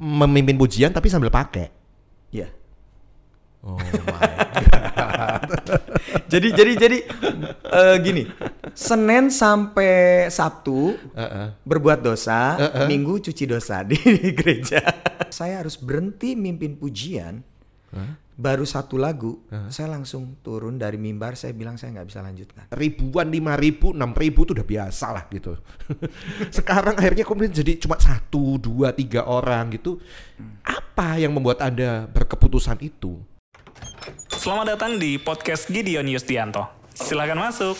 memimpin pujian tapi sambil pakai. Iya. Yeah. Oh my god. jadi jadi jadi uh, gini, Senin sampai Sabtu uh -uh. berbuat dosa, uh -uh. Minggu cuci dosa di, gereja. Saya harus berhenti mimpin pujian. Huh? baru satu lagu, uh-huh. saya langsung turun dari mimbar, saya bilang saya nggak bisa lanjutkan. Ribuan, lima ribu, enam ribu itu udah biasa lah gitu. Sekarang akhirnya kemudian jadi cuma satu, dua, tiga orang gitu. Apa yang membuat Anda berkeputusan itu? Selamat datang di podcast Gideon Yustianto. Silahkan masuk.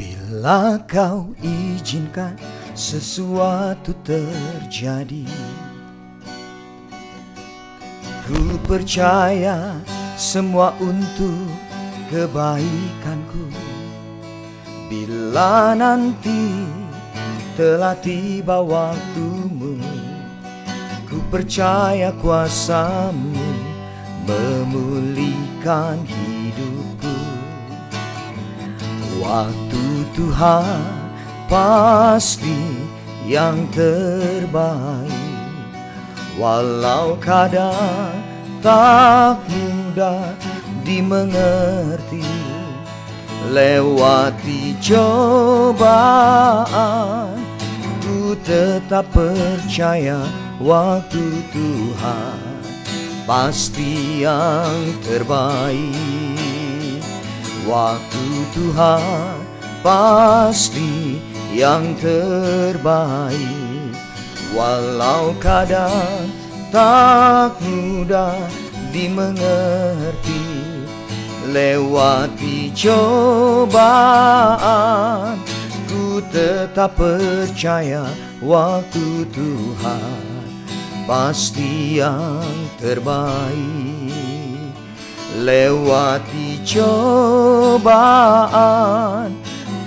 Bila kau izinkan sesuatu terjadi Ku percaya semua untuk kebaikanku Bila nanti telah tiba waktumu Ku percaya kuasamu memulihkan hidupku Waktu Tuhan pasti yang terbaik Walau kadang tak mudah dimengerti Lewati cobaan Ku tetap percaya waktu Tuhan Pasti yang terbaik Waktu Tuhan pasti yang terbaik Walau kadang tak mudah dimengerti Lewati cobaan Ku tetap percaya waktu Tuhan Pasti yang terbaik Lewati cobaan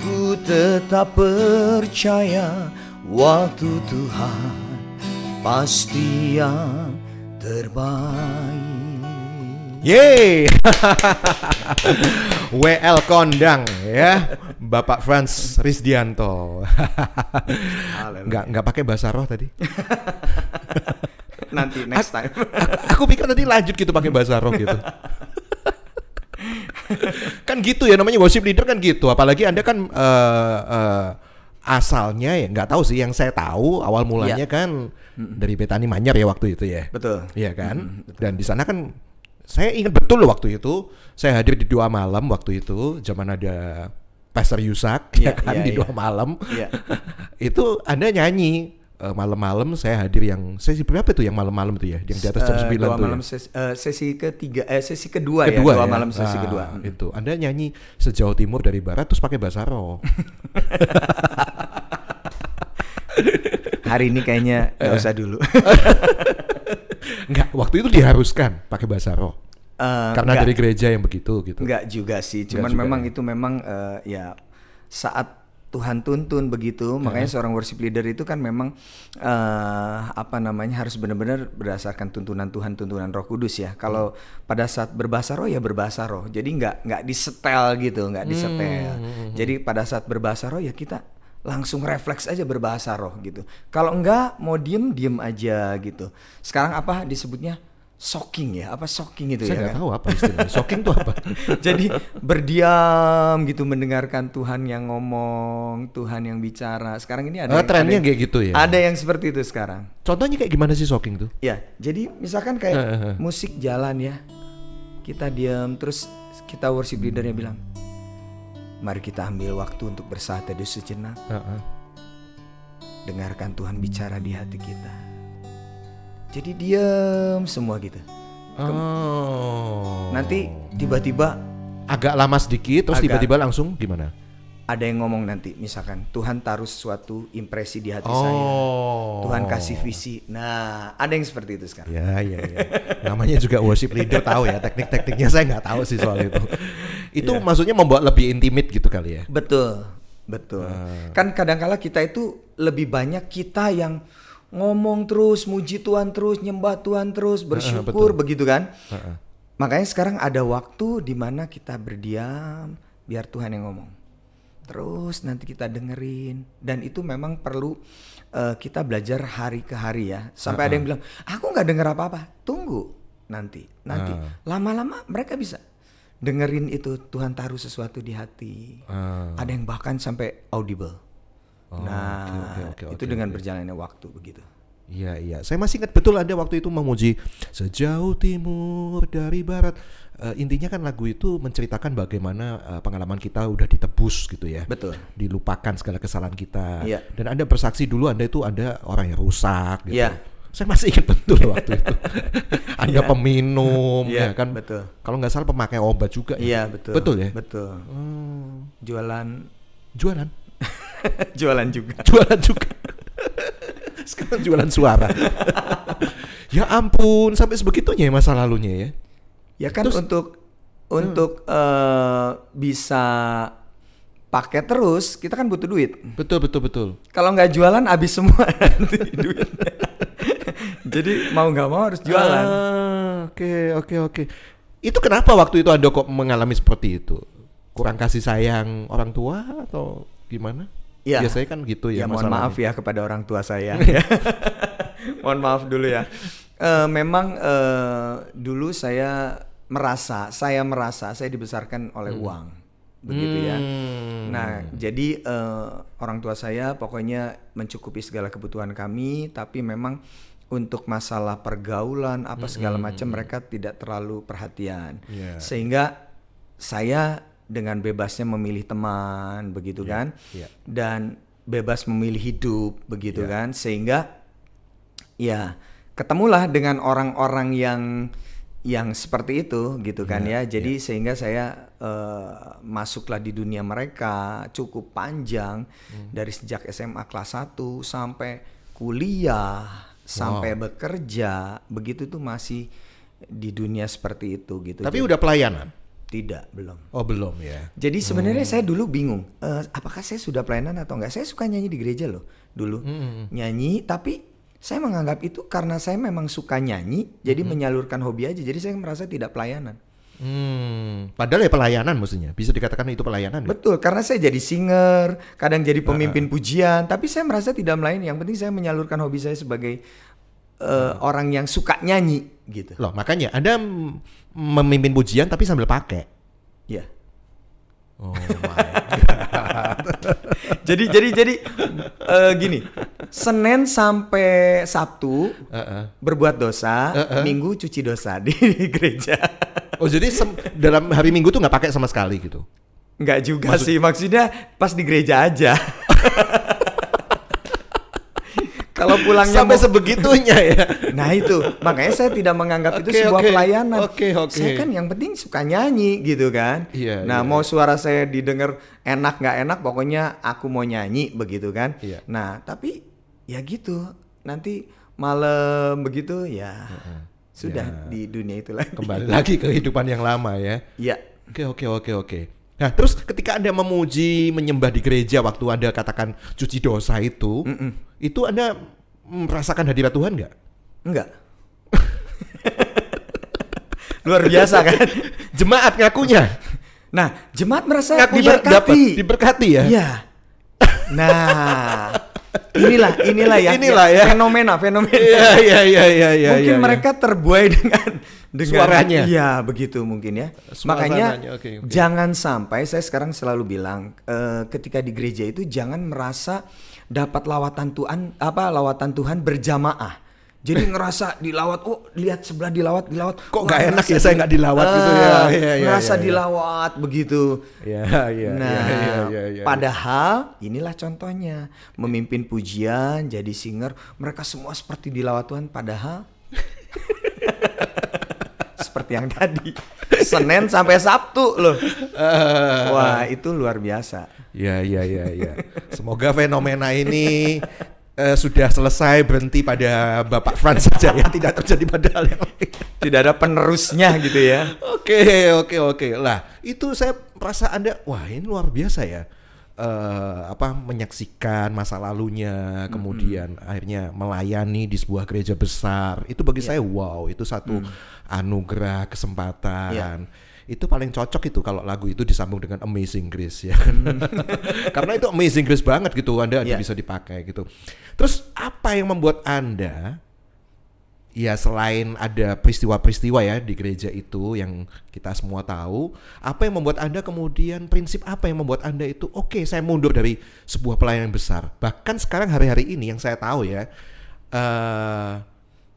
Ku tetap percaya waktu Tuhan Waktu Tuhan pasti yang terbaik. Yeay. WL kondang ya. Bapak Franz Rizdianto. nggak nggak pakai bahasa roh tadi. Nanti next time. aku, aku, aku pikir tadi lanjut gitu pakai bahasa roh gitu. kan gitu ya namanya worship leader kan gitu. Apalagi Anda kan uh, uh, asalnya ya nggak tahu sih yang saya tahu awal iya. mulanya ya. kan mm dari Betani Manyar ya waktu itu ya. Betul. Iya kan? Mm -hmm, betul. Dan di sana kan saya ingat betul loh waktu itu saya hadir di dua malam waktu itu zaman ada Pastor Yusak ya, ya kan ya, di iya. dua ya. malam Iya. itu anda nyanyi uh, malam-malam saya hadir yang sesi berapa itu yang malam-malam itu ya yang di atas jam eh, sembilan uh, itu ya? malam ya? sesi, uh, eh, sesi ketiga eh sesi kedua, ya, kedua ya dua malam sesi nah, kedua hmm. itu anda nyanyi sejauh timur dari barat terus pakai bahasa roh hari ini kayaknya nggak usah dulu nggak waktu itu diharuskan pakai basaro Uh, karena enggak, dari gereja yang begitu gitu. Enggak juga sih, cuman memang ya. itu memang uh, ya saat Tuhan tuntun begitu. Ya. Makanya seorang worship leader itu kan memang uh, apa namanya harus benar-benar berdasarkan tuntunan Tuhan, tuntunan Roh Kudus ya. Kalau hmm. pada saat berbahasa roh ya berbahasa roh. Jadi nggak nggak disetel gitu, nggak hmm, disetel. Hmm, hmm, hmm. Jadi pada saat berbahasa roh ya kita langsung refleks aja berbahasa roh gitu. Kalau enggak mau diem diem aja gitu. Sekarang apa disebutnya? shocking ya apa shocking itu saya ya saya kan? tahu apa istilahnya shocking itu apa jadi berdiam gitu mendengarkan Tuhan yang ngomong Tuhan yang bicara sekarang ini ada uh, yang, trennya ada, kayak gitu ya ada yang seperti itu sekarang contohnya kayak gimana sih shocking tuh ya jadi misalkan kayak uh, uh, uh. musik jalan ya kita diam terus kita worship leadernya bilang mari kita ambil waktu untuk bersaat sejenak uh, uh. dengarkan Tuhan bicara di hati kita jadi diam semua gitu oh. nanti tiba-tiba agak lama sedikit terus tiba-tiba langsung gimana ada yang ngomong nanti misalkan Tuhan taruh sesuatu impresi di hati oh. saya Tuhan kasih visi nah ada yang seperti itu sekarang ya ya, ya. namanya juga worship leader tahu ya teknik-tekniknya saya nggak tahu sih soal itu itu ya. maksudnya membuat lebih intimate gitu kali ya betul betul uh. kan kala kita itu lebih banyak kita yang ngomong terus, muji Tuhan terus, nyembah Tuhan terus, bersyukur uh, begitu kan? Uh, uh. Makanya sekarang ada waktu di mana kita berdiam, biar Tuhan yang ngomong. Terus nanti kita dengerin dan itu memang perlu uh, kita belajar hari ke hari ya. Sampai uh, uh. ada yang bilang, "Aku nggak denger apa-apa." Tunggu nanti, nanti. Lama-lama uh. mereka bisa dengerin itu Tuhan taruh sesuatu di hati. Uh. Ada yang bahkan sampai audible Oh, nah, okay, okay, okay, itu okay, dengan berjalannya waktu begitu. Iya iya, saya masih ingat betul Anda waktu itu memuji sejauh timur dari barat. Uh, intinya kan lagu itu menceritakan bagaimana uh, pengalaman kita udah ditebus gitu ya. Betul. Dilupakan segala kesalahan kita. Iya. Dan Anda bersaksi dulu Anda itu ada orang yang rusak gitu. Iya. Saya masih ingat betul waktu itu. anda yeah. peminum yeah, ya kan. Betul. Kalau nggak salah pemakai obat juga. Ya. Iya, betul. Betul ya? Betul. Hmm. Jualan jualan jualan juga. Jualan juga. Sekarang jualan suara. ya ampun, sampai sebegitunya ya masa lalunya ya. Ya kan Terus, untuk hmm. untuk uh, bisa pakai terus, kita kan butuh duit. Betul betul betul. Kalau nggak jualan habis semua nanti duit. Jadi mau nggak mau harus jualan. Ah, oke oke oke. Itu kenapa waktu itu Anda kok mengalami seperti itu? Kurang kasih sayang orang tua atau gimana? Ya. Biasanya kan gitu ya. Ya mohon maaf ya kepada orang tua saya. mohon maaf dulu ya. Uh, memang uh, dulu saya merasa, saya merasa saya dibesarkan oleh hmm. uang, begitu ya. hmm. ya. Nah, jadi uh, orang tua saya pokoknya mencukupi segala kebutuhan kami, tapi memang untuk masalah pergaulan apa segala hmm, hmm, macam hmm. mereka tidak terlalu perhatian, yeah. sehingga saya dengan bebasnya memilih teman begitu yeah. kan yeah. dan bebas memilih hidup begitu yeah. kan sehingga ya ketemulah dengan orang-orang yang yang seperti itu gitu kan yeah, ya jadi yeah. sehingga saya uh, masuklah di dunia mereka cukup panjang mm. dari sejak SMA kelas 1 sampai kuliah wow. sampai bekerja begitu tuh masih di dunia seperti itu gitu tapi gitu. udah pelayanan tidak, belum. Oh, belum ya. Jadi sebenarnya hmm. saya dulu bingung, uh, apakah saya sudah pelayanan atau enggak. Saya suka nyanyi di gereja loh dulu. Hmm, hmm, hmm. Nyanyi, tapi saya menganggap itu karena saya memang suka nyanyi, jadi hmm. menyalurkan hobi aja. Jadi saya merasa tidak pelayanan. Hmm, padahal ya pelayanan maksudnya Bisa dikatakan itu pelayanan. Ya? Betul, ya? karena saya jadi singer, kadang jadi pemimpin pujian, tapi saya merasa tidak melayani. Yang penting saya menyalurkan hobi saya sebagai hmm. orang yang suka nyanyi gitu. Loh, makanya Anda memimpin pujian tapi sambil pakai. Iya. Yeah. Oh my god. jadi jadi jadi uh, gini, Senin sampai Sabtu uh -uh. berbuat dosa, uh -uh. Minggu cuci dosa di, gereja. oh jadi dalam hari Minggu tuh nggak pakai sama sekali gitu? Nggak juga Maksud... sih, maksudnya pas di gereja aja. kalau pulangnya sampai mau... sebegitunya ya. Nah itu makanya saya tidak menganggap okay, itu sebuah okay. pelayanan. Oke okay, oke. Okay. Saya kan yang penting suka nyanyi gitu kan. Iya. Yeah, nah yeah. mau suara saya didengar enak nggak enak, pokoknya aku mau nyanyi begitu kan. Iya. Yeah. Nah tapi ya gitu nanti malam begitu ya uh-huh. sudah yeah. di dunia itu lagi. Kembali lagi kehidupan yang lama ya. Iya. Oke okay, oke okay, oke okay, oke. Nah, terus ketika Anda memuji, menyembah di gereja waktu Anda katakan cuci dosa itu, mm -mm. itu Anda merasakan hadirat Tuhan nggak? Enggak. Luar biasa kan? jemaat ngakunya. Nah, jemaat merasa ngakunya diberkati. diberkati ya? Iya. Nah, inilah inilah ya inilah ya, ya. fenomena fenomena ya ya ya ya, ya mungkin ya, ya. mereka terbuai dengan dengan suaranya ya begitu mungkin ya Suara makanya okay, okay. jangan sampai saya sekarang selalu bilang uh, ketika di gereja itu jangan merasa dapat lawatan Tuhan apa lawatan Tuhan berjamaah jadi ngerasa dilawat, oh lihat sebelah dilawat, dilawat. Kok nggak enak ya saya nggak dilawat uh, gitu ya. Yeah, yeah, iya, ngerasa yeah, iya. dilawat begitu. Yeah, yeah, iya, Nah, padahal inilah contohnya. Memimpin pujian, jadi singer, mereka semua seperti dilawat Tuhan padahal seperti yang tadi. Senin sampai Sabtu loh. Wah, itu luar biasa. Ya ya ya ya. Semoga fenomena ini uh, sudah selesai berhenti pada Bapak Frans saja ya, tidak terjadi pada hal yang lain. Tidak ada penerusnya gitu ya. Oke, oke, oke. Lah, itu saya merasa Anda, wah ini luar biasa ya. Uh, apa menyaksikan masa lalunya kemudian hmm akhirnya melayani di sebuah gereja besar itu bagi yeah. saya wow itu satu mm. anugerah kesempatan yeah itu paling cocok itu kalau lagu itu disambung dengan Amazing Grace ya kan? hmm. karena itu Amazing Grace banget gitu Anda yeah. Iya. bisa dipakai gitu terus apa yang membuat Anda ya selain ada peristiwa-peristiwa ya di gereja itu yang kita semua tahu, apa yang membuat Anda kemudian prinsip apa yang membuat Anda itu oke, okay, saya mundur dari sebuah pelayanan besar. Bahkan sekarang hari-hari ini yang saya tahu ya, uh, eh,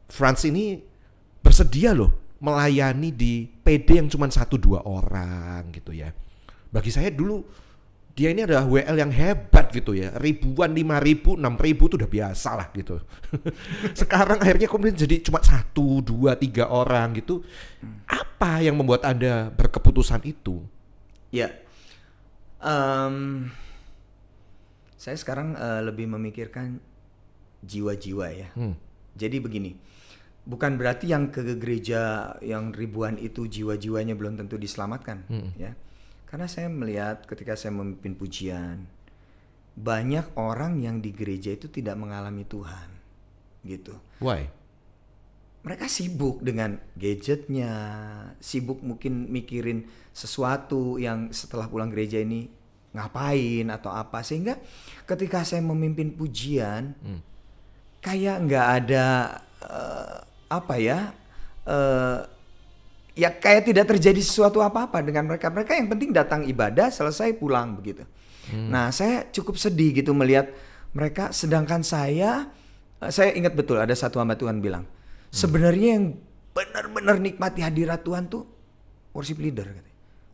France ini bersedia loh melayani di PD yang cuma satu dua orang gitu ya. Bagi saya dulu dia ini adalah WL yang hebat gitu ya ribuan lima ribu enam ribu itu udah biasa lah gitu sekarang akhirnya kemudian jadi cuma satu dua tiga orang gitu apa yang membuat anda berkeputusan itu ya um, saya sekarang uh, lebih memikirkan jiwa-jiwa ya hmm. jadi begini bukan berarti yang ke gereja yang ribuan itu jiwa-jiwanya belum tentu diselamatkan hmm. ya karena saya melihat ketika saya memimpin pujian banyak orang yang di gereja itu tidak mengalami Tuhan gitu why mereka sibuk dengan gadgetnya sibuk mungkin mikirin sesuatu yang setelah pulang gereja ini ngapain atau apa sehingga ketika saya memimpin pujian hmm. kayak nggak ada eh, apa ya uh, ya kayak tidak terjadi sesuatu apa-apa dengan mereka mereka yang penting datang ibadah selesai pulang begitu hmm. nah saya cukup sedih gitu melihat mereka sedangkan saya eh, saya ingat betul ada satu hamba Tuhan bilang hmm. sebenarnya yang benar-benar nikmati hadirat Tuhan tuh worship leader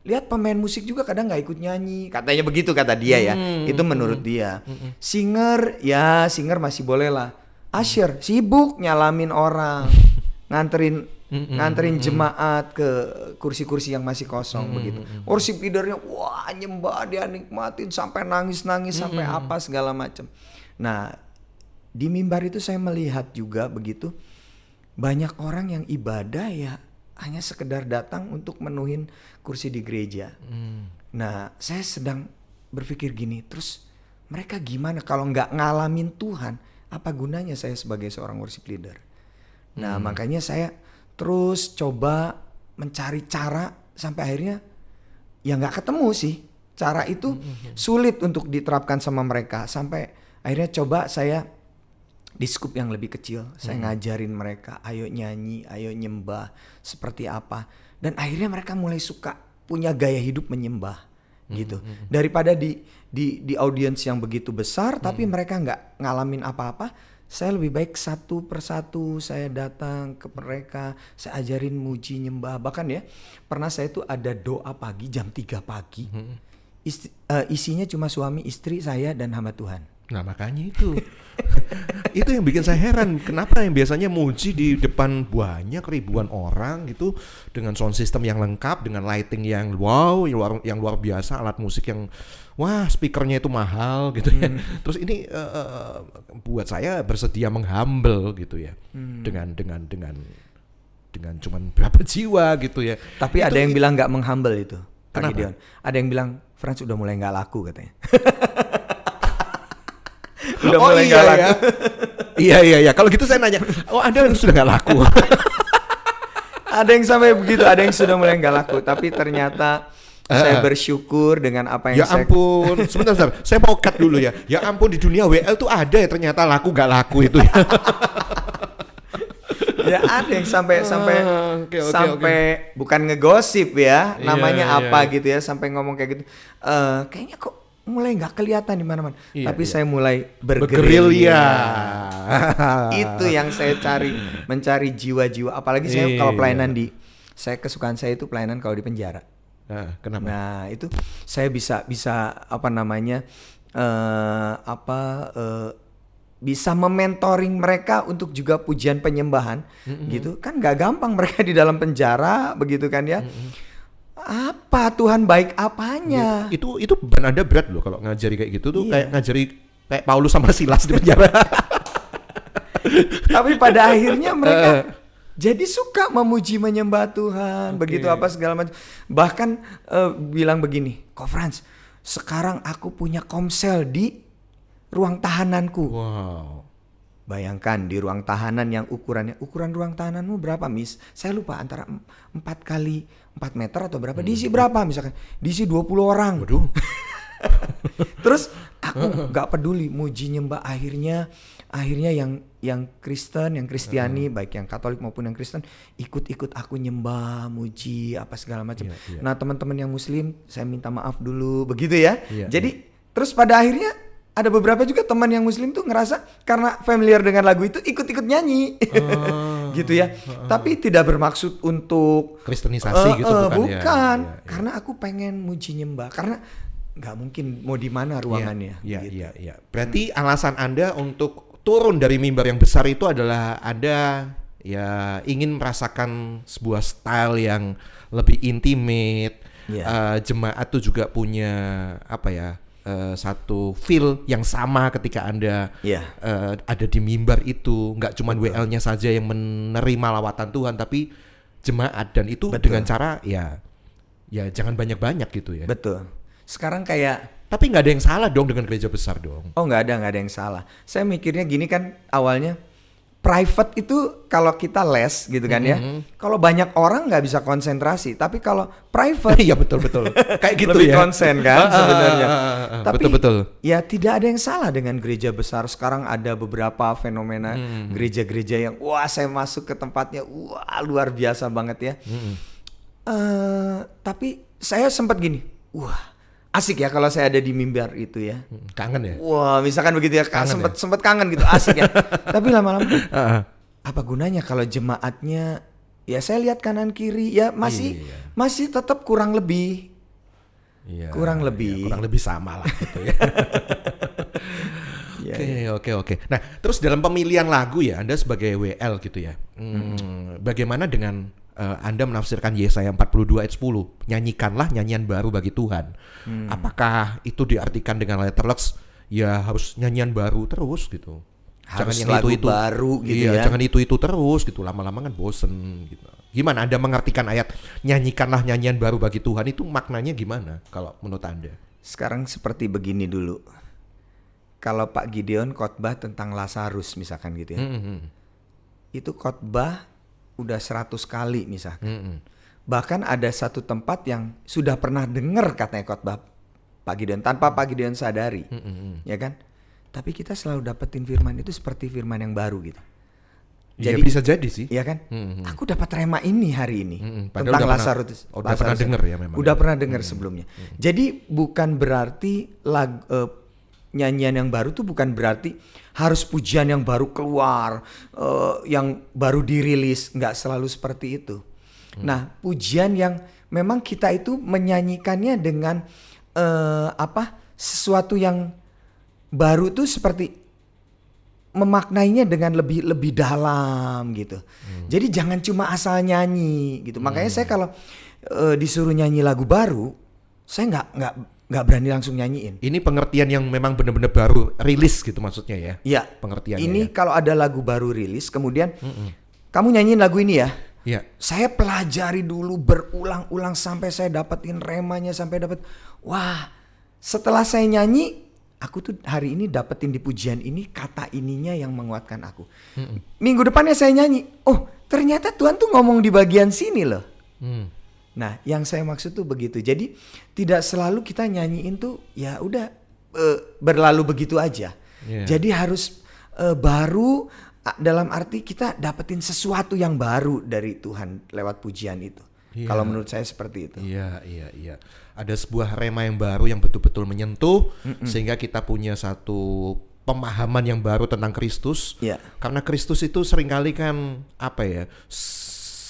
Lihat pemain musik juga kadang nggak ikut nyanyi, katanya begitu kata dia ya. Hmm. Itu menurut hmm. dia. Hmm. Singer ya singer masih boleh lah. Asyir sibuk nyalamin orang, nganterin nganterin jemaat ke kursi-kursi yang masih kosong begitu. Worship leadernya wah nyembah dia nikmatin sampai nangis-nangis sampai apa segala macam. Nah, di mimbar itu saya melihat juga begitu banyak orang yang ibadah ya hanya sekedar datang untuk menuhin kursi di gereja. Mm. Nah, saya sedang berpikir gini, terus mereka gimana kalau nggak ngalamin Tuhan? apa gunanya saya sebagai seorang worship leader? Nah, hmm. makanya saya terus coba mencari cara sampai akhirnya ya nggak ketemu sih. Cara itu hmm, hmm, hmm. sulit untuk diterapkan sama mereka sampai akhirnya coba saya di scoop yang lebih kecil, hmm. saya ngajarin mereka, ayo nyanyi, ayo nyembah, seperti apa. Dan akhirnya mereka mulai suka punya gaya hidup menyembah. Hmm, gitu hmm, hmm. daripada di di di audiens yang begitu besar hmm. tapi mereka nggak ngalamin apa-apa saya lebih baik satu persatu saya datang ke mereka saya ajarin muji nyembah bahkan ya pernah saya tuh ada doa pagi jam 3 pagi hmm. Isti, uh, eh, isinya cuma suami istri saya dan hamba Tuhan Nah makanya itu itu yang bikin saya heran kenapa yang biasanya muji di depan banyak ribuan orang gitu dengan sound system yang lengkap dengan lighting yang wow yang luar, yang luar biasa alat musik yang wah speakernya itu mahal gitu ya. Hmm. Terus ini uh, buat saya bersedia menghambel gitu ya hmm. dengan dengan dengan dengan cuman berapa jiwa gitu ya. Tapi itu, ada yang bilang nggak menghambel itu. Kenapa? Ada yang bilang Franz udah mulai nggak laku katanya. udah oh, mulai iya, gak iya. laku. iya iya iya. Kalau gitu saya nanya, oh ada yang sudah nggak laku. ada yang sampai begitu, ada yang sudah mulai nggak laku. Tapi ternyata ah. saya bersyukur dengan apa yang ya saya... ampun sebentar sebentar saya mau cut dulu ya ya ampun di dunia WL tuh ada ya ternyata laku gak laku itu ya ya ada yang sampai ah, sampai okay, okay, sampai okay. bukan ngegosip ya iya, namanya yeah, apa yeah. gitu ya sampai ngomong kayak gitu uh, kayaknya kok mulai nggak kelihatan di mana-mana. Iya, Tapi iya. saya mulai bergerilya. itu yang saya cari, mencari jiwa-jiwa. Apalagi saya iya. kalau iya, pelayanan iya. di, saya kesukaan saya itu pelayanan kalau di penjara. Nah, kenapa? Nah itu saya bisa bisa apa namanya uh, apa uh, bisa mementoring mereka untuk juga pujian penyembahan mm -hmm. gitu kan nggak gampang mereka di dalam penjara begitu kan ya. Mm -hmm apa Tuhan baik apanya? Ya, itu itu benar Anda berat loh kalau ngajari kayak gitu tuh iya. kayak ngajari kayak Paulus sama Silas di penjara. Tapi pada akhirnya mereka uh. jadi suka memuji menyembah Tuhan, okay. begitu apa segala macam. Bahkan uh, bilang begini, "Kok Franz, sekarang aku punya komsel di ruang tahananku." Wow. Bayangkan di ruang tahanan yang ukurannya ukuran ruang tahananmu berapa, Miss? Saya lupa antara 4 kali 4 meter atau berapa hmm. diisi berapa misalkan diisi 20 orang waduh terus aku nggak peduli muji nyembah akhirnya akhirnya yang yang Kristen yang Kristiani hmm. baik yang Katolik maupun yang Kristen ikut-ikut aku nyembah muji apa segala macam yeah, yeah. nah teman-teman yang Muslim saya minta maaf dulu begitu ya yeah, iya. jadi yeah. terus pada akhirnya ada beberapa juga teman yang Muslim tuh ngerasa karena familiar dengan lagu itu ikut-ikut nyanyi uh gitu ya. Uh, Tapi tidak bermaksud untuk kristenisasi uh, gitu bukan, eh, bukan ya, ya. karena aku pengen muji nyembah karena nggak mungkin mau di mana iya, ruangannya. Iya, iya, gitu. iya. iya. Berarti hmm. alasan Anda untuk turun dari mimbar yang besar itu adalah ada ya ingin merasakan sebuah style yang lebih intimate. Yeah. Uh, jemaat tuh juga punya apa ya? uh, satu feel yang sama ketika anda yeah. Iya. uh, ada di mimbar itu nggak cuma WL-nya saja yang menerima lawatan Tuhan tapi jemaat dan itu betul. dengan cara ya ya jangan banyak-banyak gitu ya betul sekarang kayak tapi nggak ada yang salah dong dengan gereja besar dong oh nggak ada nggak ada yang salah saya mikirnya gini kan awalnya private itu kalau kita les gitu kan ya. Mm -hmm. Kalau banyak orang nggak bisa konsentrasi, tapi kalau private ya betul betul. kayak gitu Lebih ya. konsen kan ah, ah, sebenarnya. Ah, tapi betul betul. Ya tidak ada yang salah dengan gereja besar. Sekarang ada beberapa fenomena mm-hmm. gereja-gereja mm. yang wah saya masuk ke tempatnya wah luar biasa banget ya. Mm. Uh, tapi saya sempat gini, wah asik ya kalau saya ada di mimbar itu ya. Hmm, kangen ya. Wah, misalkan begitu ya, kangen sempet ya? sempet kangen gitu, asik ya. Tapi lama-lama apa gunanya kalau jemaatnya ya saya lihat kanan kiri ya masih iya. masih tetap kurang lebih. Iya, kurang iya, lebih. Iya, kurang lebih sama lah gitu ya. Iya, oke iya. oke oke. Nah terus dalam pemilihan lagu ya Anda sebagai WL gitu ya, hmm, hmm. bagaimana dengan uh, Anda menafsirkan Yesaya 42 ayat 10, nyanyikanlah nyanyian baru bagi Tuhan. Hmm. Apakah itu diartikan dengan lux? ya harus nyanyian baru terus gitu. Harus jangan yang itu itu baru gitu iya, ya. jangan itu itu terus gitu. Lama-lama kan bosen gitu. Gimana Anda mengartikan ayat nyanyikanlah nyanyian baru bagi Tuhan itu maknanya gimana kalau menurut Anda? Sekarang seperti begini dulu. Kalau Pak Gideon khotbah tentang Lazarus misalkan gitu ya. Mm -hmm. Itu khotbah udah 100 kali misalkan. Mm -hmm. Bahkan ada satu tempat yang sudah pernah dengar katanya khotbah Pak Gideon tanpa Pak Gideon sadari. Mm -hmm. Ya kan? Tapi kita selalu dapetin firman itu seperti firman yang baru gitu. Iya, jadi ya, bisa jadi sih. Iya kan? Mm -hmm. Aku dapat rema ini hari ini mm -hmm. tentang Lazarus. Udah, udah pernah oh, dengar ya memang. Udah ya. pernah dengar mm -hmm. sebelumnya. Mm -hmm. Jadi bukan berarti lag, uh, nyanyian yang baru tuh bukan berarti harus pujian yang baru keluar, uh, yang baru dirilis, nggak selalu seperti itu. Hmm. Nah, pujian yang memang kita itu menyanyikannya dengan uh, apa? sesuatu yang baru tuh seperti memaknainya dengan lebih lebih dalam gitu. Hmm. Jadi jangan cuma asal nyanyi gitu. Hmm. Makanya saya kalau uh, disuruh nyanyi lagu baru, saya nggak nggak nggak berani langsung nyanyiin. Ini pengertian yang memang benar-benar baru rilis gitu maksudnya ya? Iya. Pengertian. Ini ya. kalau ada lagu baru rilis, kemudian mm -mm. kamu nyanyiin lagu ini ya? Iya. Saya pelajari dulu berulang-ulang sampai saya dapetin remanya sampai dapet. Wah, setelah saya nyanyi, aku tuh hari ini dapetin di pujian ini kata ininya yang menguatkan aku. Mm -mm. Minggu depannya saya nyanyi. Oh, ternyata Tuhan tuh ngomong di bagian sini loh. Mm. Nah, yang saya maksud tuh begitu. Jadi tidak selalu kita nyanyiin tuh ya udah uh, berlalu begitu aja. Yeah. Jadi harus uh, baru dalam arti kita dapetin sesuatu yang baru dari Tuhan lewat pujian itu. Yeah. Kalau menurut saya seperti itu. Iya, iya, iya. Ada sebuah rema yang baru yang betul-betul menyentuh mm -mm. sehingga kita punya satu pemahaman yang baru tentang Kristus. Yeah. Karena Kristus itu seringkali kan apa ya?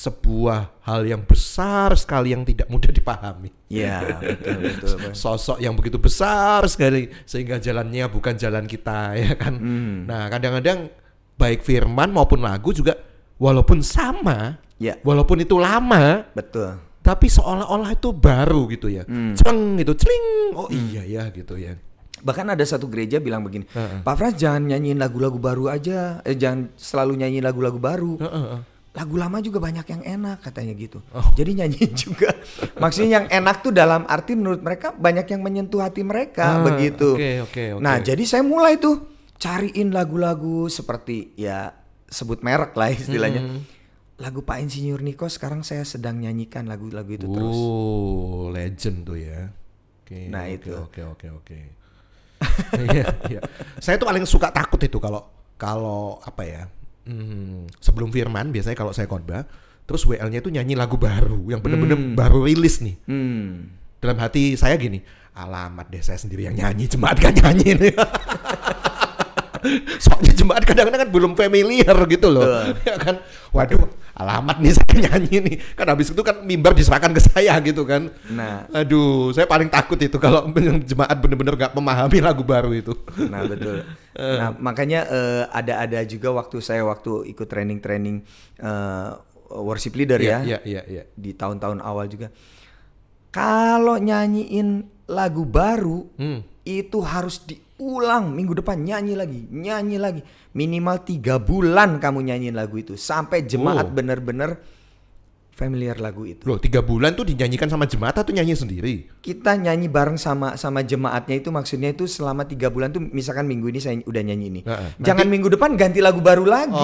sebuah hal yang besar sekali yang tidak mudah dipahami. Iya, betul betul. betul. Sosok yang begitu besar sekali sehingga jalannya bukan jalan kita ya kan. Hmm. Nah, kadang-kadang baik firman maupun lagu juga walaupun sama, ya. walaupun itu lama, betul. Tapi seolah-olah itu baru gitu ya. Hmm. Ceng gitu, celing. Oh hmm. iya ya gitu ya. Bahkan ada satu gereja bilang begini, uh -uh. Pak fras jangan nyanyiin lagu-lagu baru aja, eh, jangan selalu nyanyiin lagu-lagu baru. Uh -uh lagu lama juga banyak yang enak katanya gitu. Oh. Jadi nyanyi juga. Maksudnya yang enak tuh dalam arti menurut mereka banyak yang menyentuh hati mereka ah, begitu. Oke okay, oke okay, okay. Nah, jadi saya mulai tuh cariin lagu-lagu seperti ya sebut merek lah istilahnya. Hmm. Lagu Pak Insinyur Niko sekarang saya sedang nyanyikan lagu-lagu itu oh, terus. Oh, legend tuh ya. Okay, nah, okay, itu. Oke okay, oke okay, oke. Iya, iya. Saya tuh paling suka takut itu kalau kalau apa ya? hmm, sebelum firman biasanya kalau saya khotbah terus WL-nya itu nyanyi lagu baru yang bener-bener hmm. baru rilis nih. Hmm. Dalam hati saya gini, alamat deh saya sendiri yang nyanyi, jemaat gak nyanyi nih. soalnya jemaat kadang-kadang kan belum familiar gitu loh ya kan waduh alamat nih saya nyanyi nih kan habis itu kan mimbar diserahkan ke saya gitu kan nah aduh saya paling takut itu kalau jemaat bener-bener gak memahami lagu baru itu nah betul eh. nah makanya ada eh, ada-ada juga waktu saya waktu ikut training-training uh, worship leader yeah, ya yeah, yeah, yeah. di tahun-tahun awal juga kalau nyanyiin lagu baru hmm itu harus diulang minggu depan nyanyi lagi, nyanyi lagi. Minimal tiga bulan kamu nyanyiin lagu itu sampai jemaat oh. bener-bener familiar lagu itu. Loh, tiga bulan tuh dinyanyikan sama jemaat atau nyanyi sendiri? Kita nyanyi bareng sama sama jemaatnya itu maksudnya itu selama tiga bulan tuh misalkan minggu ini saya udah nyanyi ini. -uh. Jangan nanti... minggu depan ganti lagu baru lagi.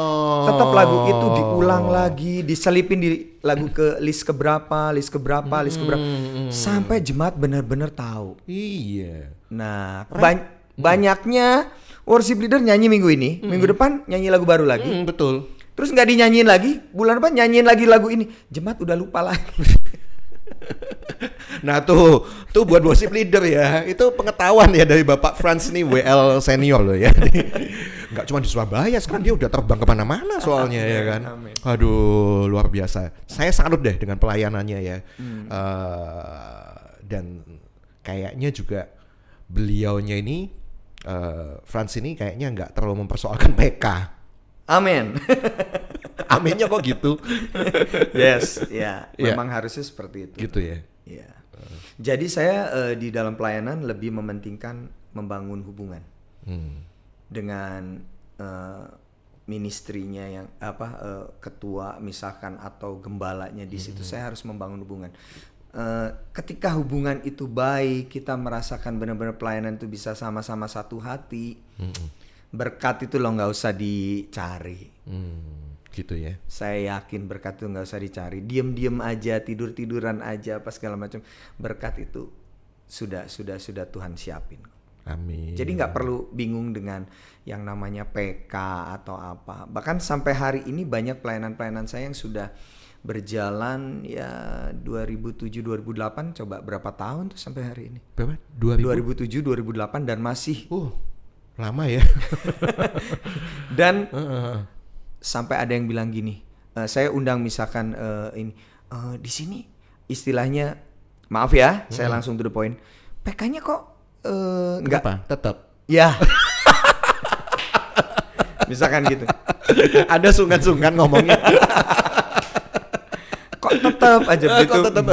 Oh tetap lagu itu oh. diulang lagi, diselipin di lagu ke list keberapa, list keberapa, hmm. list keberapa, hmm, hmm, hmm. sampai jemaat benar-benar tahu. Iya. Nah, ba hmm. banyaknya worship leader nyanyi minggu ini, hmm. minggu depan nyanyi lagu baru lagi. Hmm, betul. Terus nggak dinyanyiin lagi, bulan depan nyanyiin lagi lagu ini, jemaat udah lupa lagi. Nah tuh, tuh buat worship leader ya. Itu pengetahuan ya dari Bapak Franz nih WL senior loh ya. Nggak cuma di Surabaya, sekarang dia udah terbang kemana-mana soalnya ya kan. Aduh, luar biasa. Saya salut deh dengan pelayanannya ya. Hmm. Uh, dan kayaknya juga beliaunya ini uh, Franz ini kayaknya nggak terlalu mempersoalkan PK. Amin. Aminnya kok gitu? yes, ya. Yeah. Memang yeah. harusnya seperti itu. Gitu ya. Iya. Yeah. Jadi saya uh, di dalam pelayanan lebih mementingkan membangun hubungan hmm. dengan uh, ministrinya yang apa uh, ketua misalkan atau gembalanya di situ hmm. saya harus membangun hubungan. Uh, ketika hubungan itu baik kita merasakan benar-benar pelayanan itu bisa sama-sama satu hati. Hmm. Berkat itu lo nggak usah dicari. Hmm gitu ya saya yakin berkat itu nggak usah dicari diem diem aja tidur tiduran aja apa segala macam berkat itu sudah sudah sudah Tuhan siapin Amin. Jadi nggak perlu bingung dengan yang namanya PK atau apa. Bahkan sampai hari ini banyak pelayanan-pelayanan saya yang sudah berjalan ya 2007 2008 coba berapa tahun tuh sampai hari ini? Berapa? 2000? 2007 2008 dan masih. Uh. Lama ya. dan uh, sampai ada yang bilang gini uh, saya undang misalkan uh, ini uh, di sini istilahnya maaf ya hmm. saya langsung to the point PK-nya kok uh, nggak tetap ya misalkan gitu ada sungkan-sungkan ngomongnya kok tetap aja begitu tetep,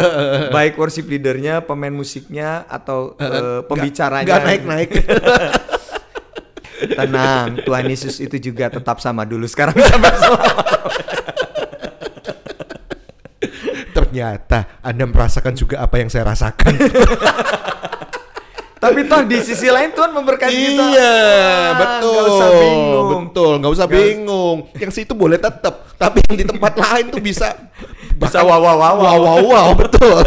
baik worship leadernya pemain musiknya atau uh, uh, pembicaranya naik naik Tenang, Tuhan Yesus itu juga tetap sama dulu sekarang sama selama. Ternyata Anda merasakan juga apa yang saya rasakan. Tapi toh di sisi lain Tuhan memberkati iya, kita. Iya, ah, betul. Gak usah bingung. Betul, gak usah gak. bingung. Yang situ boleh tetap, tapi yang di tempat lain tuh bisa bisa wow wow wow wow wow, wow betul.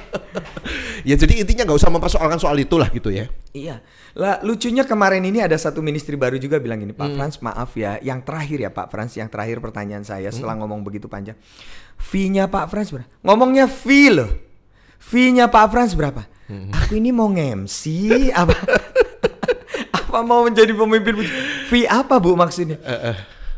ya jadi intinya gak usah mempersoalkan soal itu lah gitu ya. Iya. Lah lucunya kemarin ini ada satu ministry baru juga bilang gini, Pak hmm. Frans maaf ya, yang terakhir ya Pak Frans, yang terakhir pertanyaan saya hmm. ngomong begitu panjang. Fee-nya Pak Frans berapa? Ngomongnya fee loh. Fee-nya Pak Frans berapa? Hmm. Aku ini mau ngemsi apa? apa mau menjadi pemimpin? v apa Bu maksudnya? Uh, uh.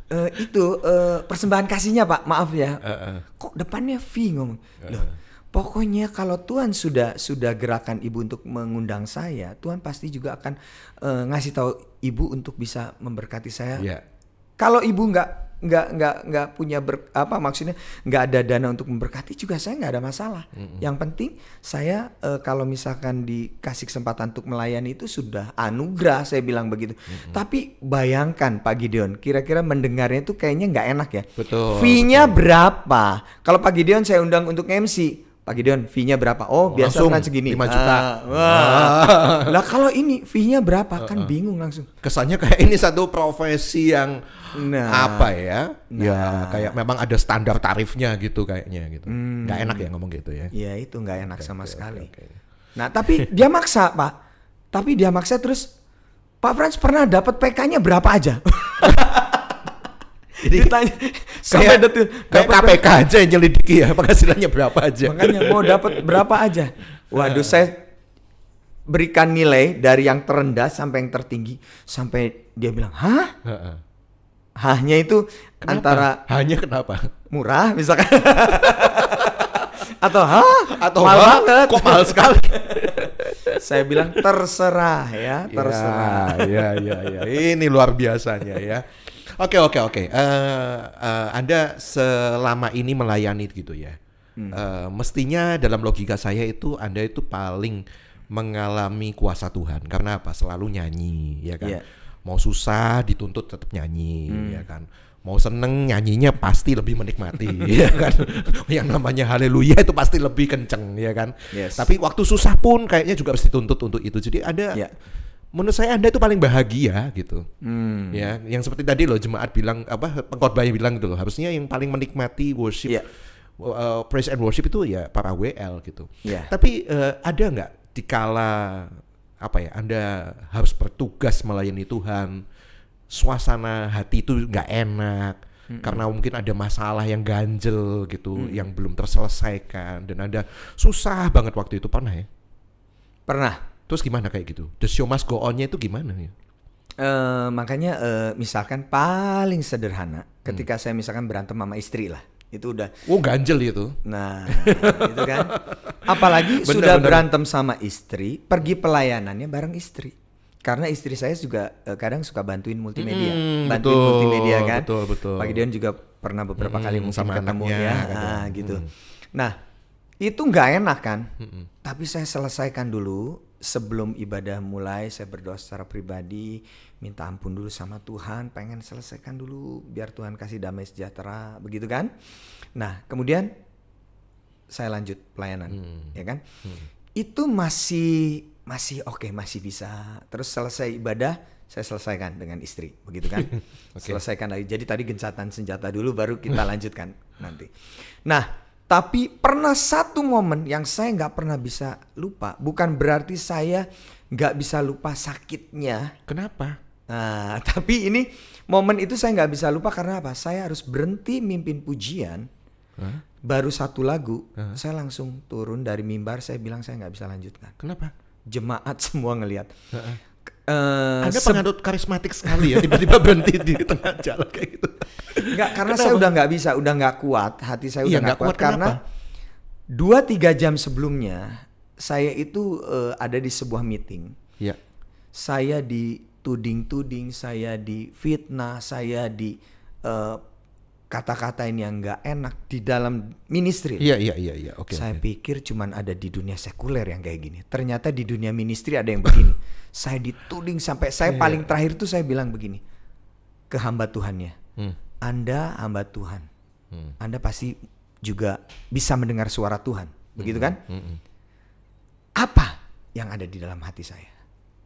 Uh, itu uh, persembahan kasihnya Pak, maaf ya. Uh, uh. Kok depannya v ngomong? Uh, uh. Loh Pokoknya kalau Tuhan sudah sudah gerakan ibu untuk mengundang saya, Tuhan pasti juga akan uh, ngasih tahu ibu untuk bisa memberkati saya. Yeah. Kalau ibu nggak nggak nggak nggak punya ber, apa maksudnya nggak ada dana untuk memberkati juga saya nggak ada masalah. Mm-hmm. Yang penting saya uh, kalau misalkan dikasih kesempatan untuk melayani itu sudah anugerah saya bilang begitu. Mm-hmm. Tapi bayangkan Pak Gideon, kira-kira mendengarnya itu kayaknya nggak enak ya. Betul. Fee-nya berapa? Kalau Pak Gideon saya undang untuk MC Pak Gideon, fee-nya berapa? Oh, oh biasa kan segini. 5 juta. Ah, Wah. Lah kalau ini fee-nya berapa? Ah, kan uh, uh. bingung langsung. Kesannya kayak ini satu profesi yang nah, apa ya? Nah. Ya kayak memang ada standar tarifnya gitu kayaknya gitu. Hmm. Gak enak ya ngomong gitu ya. Iya, itu gak enak okay, sama okay, sekali. Okay, okay. Nah, tapi dia maksa, Pak. Tapi dia maksa terus Pak Frans pernah dapat PK-nya berapa aja? Jadi ditanya sampai kayak, detil kayak KPK berapa? aja yang nyelidiki ya penghasilannya berapa aja. Makanya mau dapat berapa aja. Waduh, saya berikan nilai dari yang terendah sampai yang tertinggi sampai dia bilang, "Hah?" Hanya itu kenapa? antara hanya kenapa? Murah misalkan. atau hah atau mahal ha? banget kok mahal sekali saya bilang terserah ya iya, terserah ya ya ya, ya. ini luar biasanya ya Oke oke oke. Eh, eh, Anda selama ini melayani gitu ya. Uh, mestinya dalam logika saya itu Anda itu paling mengalami kuasa Tuhan. Karena apa? Selalu nyanyi, ya kan. Yeah. Mau susah dituntut tetap nyanyi, hmm. ya kan mau seneng nyanyinya pasti lebih menikmati ya kan yang namanya haleluya itu pasti lebih kenceng ya kan yes. tapi waktu susah pun kayaknya juga harus dituntut untuk itu jadi ada yeah menurut saya anda itu paling bahagia gitu hmm. ya yang seperti tadi loh jemaat bilang apa pengkhotbahnya bilang gitu loh harusnya yang paling menikmati worship yeah. uh, praise and worship itu ya para WL gitu yeah. tapi uh, ada nggak dikala apa ya anda harus bertugas melayani Tuhan suasana hati itu nggak enak hmm. karena mungkin ada masalah yang ganjel gitu mm. yang belum terselesaikan dan anda susah banget waktu itu pernah ya pernah Terus gimana kayak gitu? The show must go on-nya itu gimana ya? Uh, makanya uh, misalkan paling sederhana hmm. ketika saya misalkan berantem sama istri lah itu udah oh ganjel itu nah itu kan apalagi bener, sudah bener. berantem sama istri pergi pelayanannya bareng istri karena istri saya juga uh, kadang suka bantuin multimedia hmm, bantuin betul, multimedia kan betul betul pagi dia juga pernah beberapa hmm, kali mungkin ketemu ya nah, gitu, gitu. Hmm. nah itu nggak enak kan hmm. tapi saya selesaikan dulu sebelum ibadah mulai saya berdoa secara pribadi minta ampun dulu sama Tuhan pengen selesaikan dulu biar Tuhan kasih damai sejahtera begitu kan nah kemudian saya lanjut pelayanan hmm. ya kan hmm. itu masih masih oke okay, masih bisa terus selesai ibadah saya selesaikan dengan istri begitu kan okay. selesaikan lagi jadi tadi gencatan senjata dulu baru kita lanjutkan nanti nah tapi pernah satu momen yang saya nggak pernah bisa lupa. Bukan berarti saya nggak bisa lupa sakitnya. Kenapa? Nah, tapi ini momen itu saya nggak bisa lupa karena apa? Saya harus berhenti mimpin pujian. Huh? Baru satu lagu, huh? saya langsung turun dari mimbar. Saya bilang saya nggak bisa lanjutkan. Kenapa? Jemaat semua ngelihat. Uh Uh, Anda pengadut karismatik sekali ya tiba-tiba berhenti di tengah jalan kayak gitu. Enggak, karena kenapa? saya udah nggak bisa, udah nggak kuat, hati saya iya, udah nggak kuat, kuat karena dua tiga jam sebelumnya saya itu uh, ada di sebuah meeting. Iya. Saya dituding-tuding, saya di fitnah, saya di uh, kata kata ini yang nggak enak di dalam ministry. Iya iya iya iya. Oke. Okay, saya okay. pikir cuman ada di dunia sekuler yang kayak gini. Ternyata di dunia ministry ada yang begini. saya dituding sampai saya yeah, paling yeah. terakhir tuh saya bilang begini ke hamba Tuhannya. Hmm. Anda hamba Tuhan. Hmm. Anda pasti juga bisa mendengar suara Tuhan. Begitu hmm, kan? Hmm. Hmm. Apa yang ada di dalam hati saya?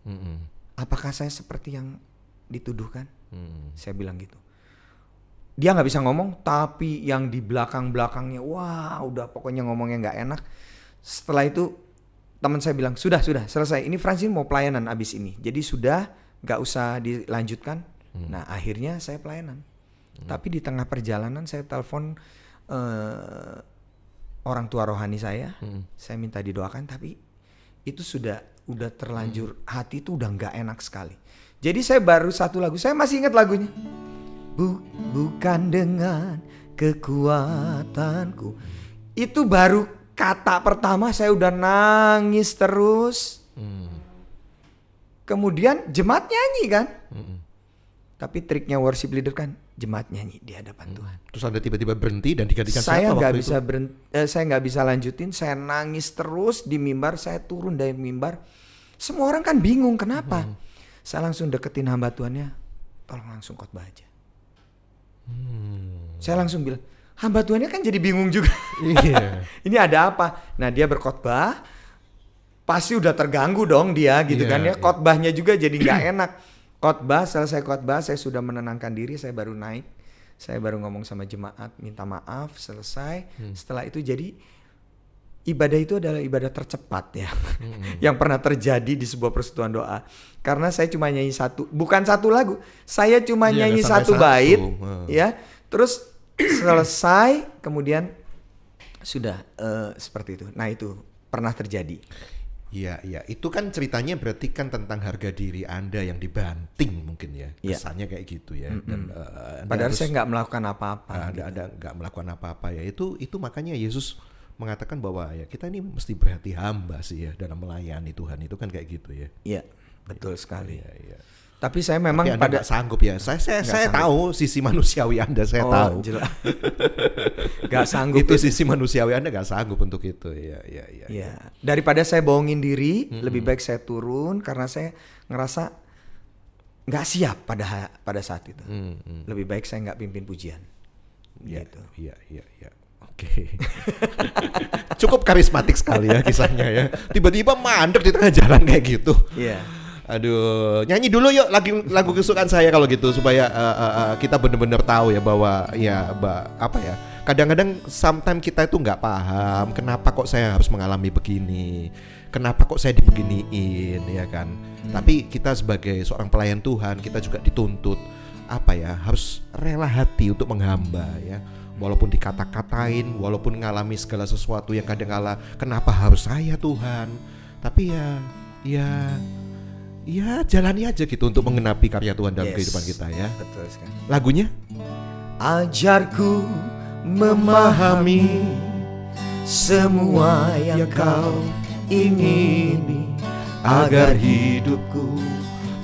Hmm. hmm. Apakah saya seperti yang dituduhkan? Hmm. Saya bilang gitu dia nggak bisa ngomong tapi yang di belakang belakangnya wah udah pokoknya ngomongnya nggak enak setelah itu teman saya bilang sudah sudah selesai ini Francine mau pelayanan abis ini jadi sudah nggak usah dilanjutkan hmm. nah akhirnya saya pelayanan hmm. tapi di tengah perjalanan saya telepon uh, orang tua rohani saya hmm. saya minta didoakan tapi itu sudah udah terlanjur hmm. hati itu udah nggak enak sekali jadi saya baru satu lagu saya masih ingat lagunya bu bukan dengan kekuatanku. Itu baru kata pertama saya udah nangis terus. Hmm. Kemudian jemaat nyanyi kan. Hmm. Tapi triknya worship leader kan jemaat nyanyi di hadapan hmm. Tuhan. Terus anda tiba-tiba berhenti dan digantikan saya nggak bisa berhenti, eh, saya nggak bisa lanjutin. Saya nangis terus di mimbar. Saya turun dari mimbar. Semua orang kan bingung kenapa. Hmm. Saya langsung deketin hamba Tuhannya. Tolong langsung khotbah aja. Hmm. Saya langsung bilang, hamba Tuhannya kan jadi bingung juga. Iya. ini ada apa? Nah dia berkhotbah, pasti udah terganggu dong dia gitu yeah, kan ya. Khotbahnya juga jadi nggak enak. Khotbah, selesai khotbah, saya sudah menenangkan diri, saya baru naik. Saya baru ngomong sama jemaat, minta maaf, selesai. Hmm. Setelah itu jadi ibadah itu adalah ibadah tercepat ya hmm. yang pernah terjadi di sebuah persetuan doa karena saya cuma nyanyi satu bukan satu lagu saya cuma yeah, nyanyi satu, bait wow. Hmm. ya terus selesai kemudian sudah uh, seperti itu nah itu pernah terjadi Iya, iya. Itu kan ceritanya berarti kan tentang harga diri Anda yang dibanting mungkin ya. Iya. Kesannya ya. kayak gitu ya. Mm -hmm. Dan, uh, Padahal harus, saya nggak melakukan apa-apa. Ah, Anda, gitu. nggak melakukan apa-apa ya. Itu itu makanya Yesus mengatakan bahwa ya kita ini mesti berhati hamba sih ya dalam melayani Tuhan itu kan kayak gitu ya. Iya, betul sekali. Iya, iya. Tapi saya memang Tapi pada sanggup ya. Saya saya, saya sanggup. tahu sisi manusiawi Anda, saya oh, tahu. Jelas. gak sanggup itu, itu sisi manusiawi Anda gak sanggup untuk itu. Iya iya iya. ya. Daripada saya bohongin diri, -hmm. lebih baik saya turun karena saya ngerasa nggak siap pada pada saat itu. Mm -hmm. Lebih baik saya nggak pimpin pujian. Iya gitu. Iya, iya, iya. Oke. Okay. Cukup karismatik sekali ya kisahnya ya. Tiba-tiba mandek di tengah jalan kayak gitu. Iya. Yeah. Aduh, nyanyi dulu yuk lagu lagu kesukaan saya kalau gitu supaya uh, uh, uh, kita benar-benar tahu ya bahwa ya bah, apa ya. Kadang-kadang sometimes kita itu nggak paham kenapa kok saya harus mengalami begini. Kenapa kok saya dibeginiin ya kan. Hmm. Tapi kita sebagai seorang pelayan Tuhan, kita juga dituntut apa ya, harus rela hati untuk menghamba ya walaupun dikata-katain, walaupun ngalami segala sesuatu yang kadang kala kenapa harus saya Tuhan. Tapi ya ya ya jalani aja gitu untuk mengenapi karya Tuhan dalam yes. kehidupan kita ya. Betul sekali. Lagunya Ajarku memahami semua yang ya kan? kau ingini agar hidupku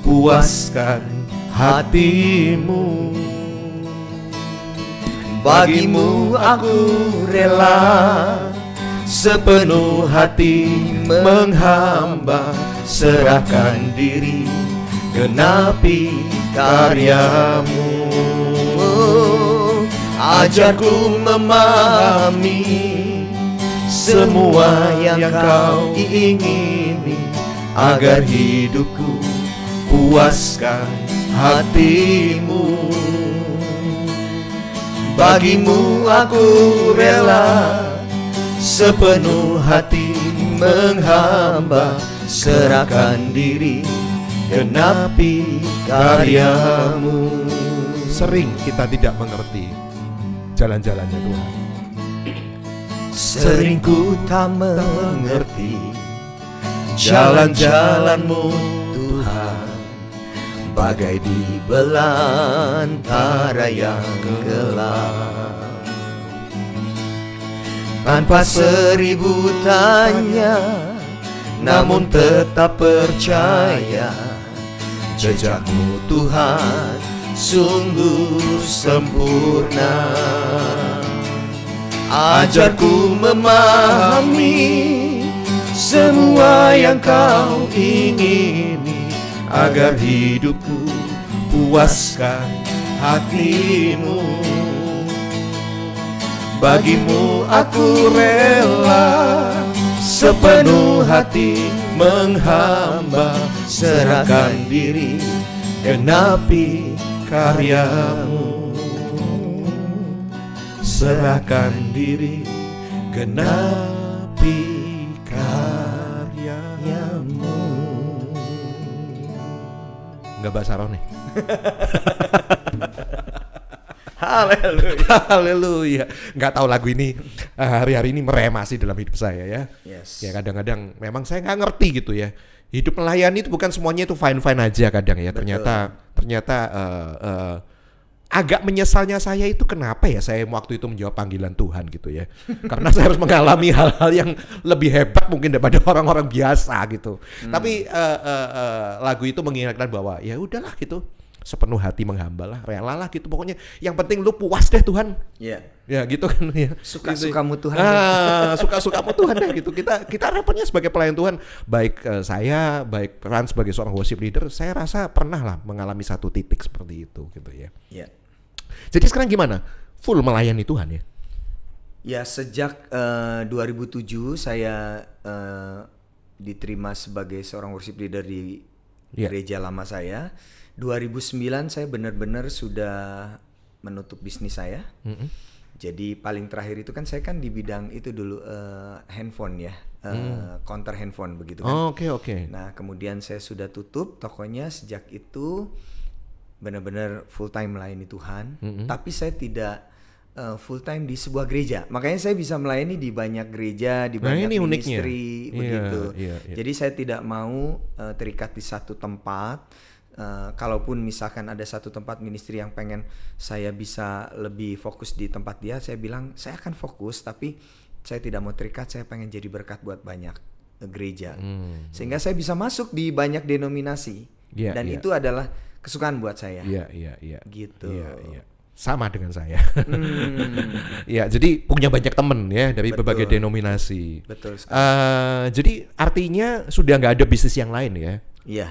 puaskan hatimu Bagimu aku rela Sepenuh hati menghamba Serahkan diri Genapi karyamu Ajarku memahami Semua yang kau ingini Agar hidupku puaskan hatimu Bagimu aku rela Sepenuh hati menghamba Serahkan diri Genapi karyamu Sering kita tidak mengerti Jalan-jalannya Tuhan Sering ku tak mengerti Jalan-jalanmu Tuhan bagai di belantara yang gelap tanpa seribu tanya namun tetap percaya jejakmu Tuhan sungguh sempurna ajarku memahami semua yang kau ingini agar hidupku puaskan hatimu bagimu aku rela sepenuh hati menghamba serahkan diri genapi karyamu serahkan diri genapi Nggak bahasa roh nih. Haleluya. Haleluya. Nggak tahu lagu ini eh, hari-hari ini meremasi dalam hidup saya ya. Yes. Ya kadang-kadang memang saya nggak ngerti gitu ya. Hidup melayani itu bukan semuanya itu fine fine aja kadang ya. Betul. Ternyata ternyata uh, uh, agak menyesalnya saya itu kenapa ya saya waktu itu menjawab panggilan Tuhan gitu ya. Karena saya harus mengalami hal-hal yang lebih hebat mungkin daripada orang-orang biasa gitu. Hmm. Tapi uh, uh, uh, lagu itu mengingatkan bahwa ya udahlah gitu sepenuh hati menghamba lah, rela lah gitu. Pokoknya yang penting lu puas deh Tuhan. Iya. Yeah. Ya gitu kan ya. Suka gitu. sukamu Tuhan. Ah, suka sukamu Tuhan deh gitu. Kita kita harapannya sebagai pelayan Tuhan, baik uh, saya, baik peran sebagai seorang worship leader, saya rasa pernah lah mengalami satu titik seperti itu gitu ya. Iya. Yeah. Jadi sekarang gimana? Full melayani Tuhan ya. Ya sejak eh, uh, 2007 saya uh, diterima sebagai seorang worship leader di yeah. gereja lama saya. 2009 saya benar-benar sudah menutup bisnis saya. Mm -hmm. Jadi paling terakhir itu kan saya kan di bidang itu dulu uh, handphone ya, uh, counter handphone begitu kan. Oke oh, oke. Okay, okay. Nah kemudian saya sudah tutup tokonya sejak itu benar-benar full time melayani Tuhan. Mm -hmm. Tapi saya tidak Eh, full time di sebuah gereja. Makanya saya bisa melayani di banyak gereja, di nah, banyak ini ministry iya, begitu. Yeah, yeah, yeah. Jadi saya tidak mau uh, terikat di satu tempat. Uh, kalaupun misalkan ada satu tempat ministry yang pengen saya bisa lebih fokus di tempat dia, saya bilang saya akan fokus tapi saya tidak mau terikat, saya pengen jadi berkat buat banyak gereja. Hmm. hmm. Sehingga saya bisa masuk di banyak denominasi. Yeah, dan yeah. itu adalah kesukaan buat saya. Iya, iya, iya. Gitu. yeah, Yeah sama dengan saya. Hmm. ya, jadi punya banyak temen ya dari Betul. berbagai denominasi. Betul. Uh, jadi artinya sudah nggak ada bisnis yang lain ya? Iya.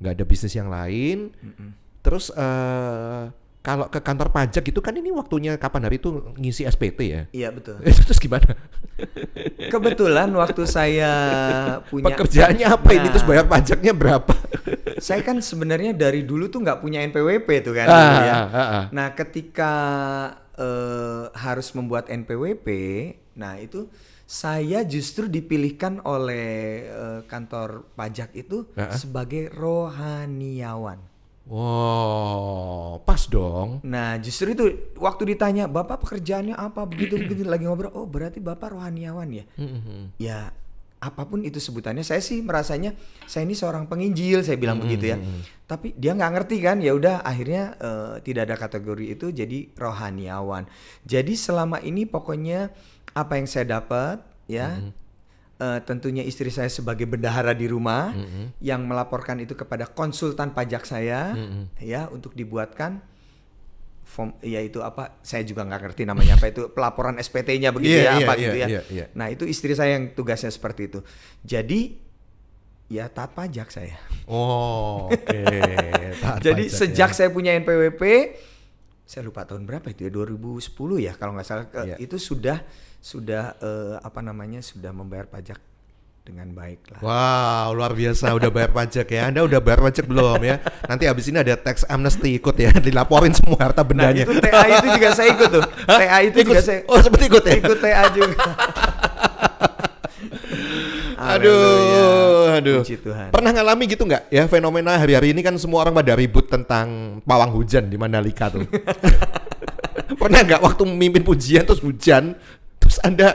Nggak ada bisnis yang lain. Mm -mm. Terus uh, kalau ke kantor pajak gitu kan ini waktunya kapan hari itu ngisi SPT ya? Iya betul. Terus gimana? Kebetulan waktu saya punya pekerjaannya apa nah, ini terus bayar pajaknya berapa? saya kan sebenarnya dari dulu tuh nggak punya NPWP tuh kan. Ah, gitu ya. ah, ah, ah. Nah ketika uh, harus membuat NPWP, nah itu saya justru dipilihkan oleh uh, kantor pajak itu ah, ah. sebagai rohaniawan. Wow, pas dong. Nah, justru itu waktu ditanya bapak pekerjaannya apa begitu begitu lagi ngobrol. Oh, berarti bapak rohaniawan ya? Ya, apapun itu sebutannya, saya sih merasanya saya ini seorang penginjil, saya bilang begitu ya. Tapi dia nggak ngerti kan? Ya udah, akhirnya uh, tidak ada kategori itu, jadi rohaniawan. Jadi selama ini pokoknya apa yang saya dapat ya uh, tentunya istri saya sebagai bendahara di rumah mm -hmm. yang melaporkan itu kepada konsultan pajak saya mm -hmm. ya untuk dibuatkan form yaitu apa saya juga nggak ngerti namanya apa itu pelaporan SPT-nya begitu yeah, ya yeah, apa yeah, gitu ya. Yeah, yeah. Nah, itu istri saya yang tugasnya seperti itu. Jadi ya taat pajak saya. Oh, oke. Okay. Jadi pajak, ya. sejak ya. saya punya NPWP saya lupa tahun berapa itu ya 2010 ya kalau nggak salah yeah. itu sudah sudah uh, apa namanya sudah membayar pajak dengan baik lah. Wow, luar biasa udah bayar pajak ya. Anda udah bayar pajak belum ya? Nanti abis ini ada tax amnesty ikut ya, dilaporin semua harta nah, bendanya. Nah, itu TA itu juga saya ikut tuh. Hah? TA itu ikut, juga saya. Oh, seperti ikut ya. Ikut TA juga. aduh, aduh. Tuhan. Pernah ngalami gitu nggak ya fenomena hari-hari ini kan semua orang pada ribut tentang pawang hujan di Mandalika tuh. Pernah nggak waktu memimpin pujian terus hujan terus Anda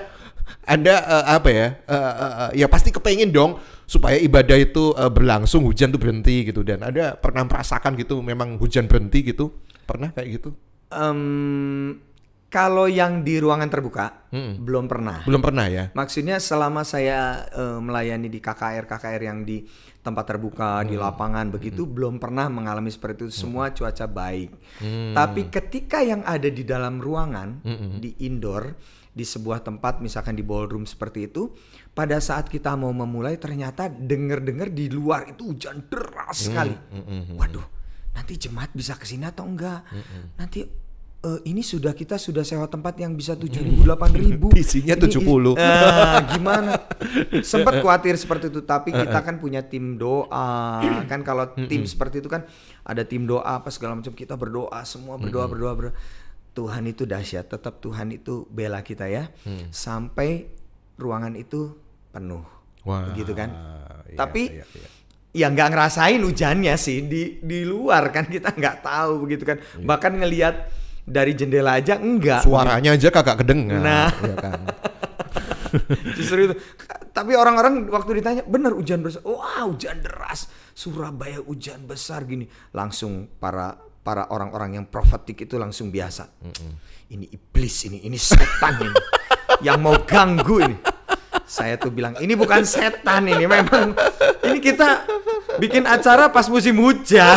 Anda uh, apa ya? Uh, uh, uh, ya pasti kepengen dong supaya ibadah itu uh, berlangsung hujan tuh berhenti gitu dan ada pernah merasakan gitu memang hujan berhenti gitu pernah kayak gitu? Um, kalau yang di ruangan terbuka Mm-mm. belum pernah. Belum pernah ya. Maksudnya selama saya uh, melayani di KKR KKR yang di tempat terbuka hmm. di lapangan begitu hmm. belum pernah mengalami seperti itu. Semua hmm. cuaca baik. Hmm. Tapi ketika yang ada di dalam ruangan hmm. di indoor di sebuah tempat misalkan di ballroom seperti itu pada saat kita mau memulai ternyata denger-dengar di luar itu hujan deras hmm, sekali mm, waduh nanti jemaat bisa kesini atau enggak nanti uh, ini sudah kita sudah sewa tempat yang bisa tujuh ribu delapan ribu isinya tujuh puluh ah, gimana sempat khawatir seperti itu tapi kita kan punya tim doa kan kalau tim seperti itu kan ada tim doa apa segala macam kita berdoa semua berdoa berdoa berdoa Tuhan itu dahsyat, tetap Tuhan itu bela kita ya. Hmm. Sampai ruangan itu penuh. Wah, begitu kan? Iya, Tapi iya, iya. ya nggak ngerasain hujannya sih di di luar kan kita nggak tahu begitu kan. Iya. Bahkan ngelihat dari jendela aja enggak. Suaranya aja kakak kedengar. Nah. Ya kan? Justru itu. Tapi orang-orang waktu ditanya, benar hujan besar. Wah hujan deras. Surabaya hujan besar gini. Langsung para para orang-orang yang profetik itu langsung biasa. Mm -mm. Ini iblis ini, ini setan ini yang mau ganggu ini. Saya tuh bilang ini bukan setan ini memang ini kita bikin acara pas musim hujan.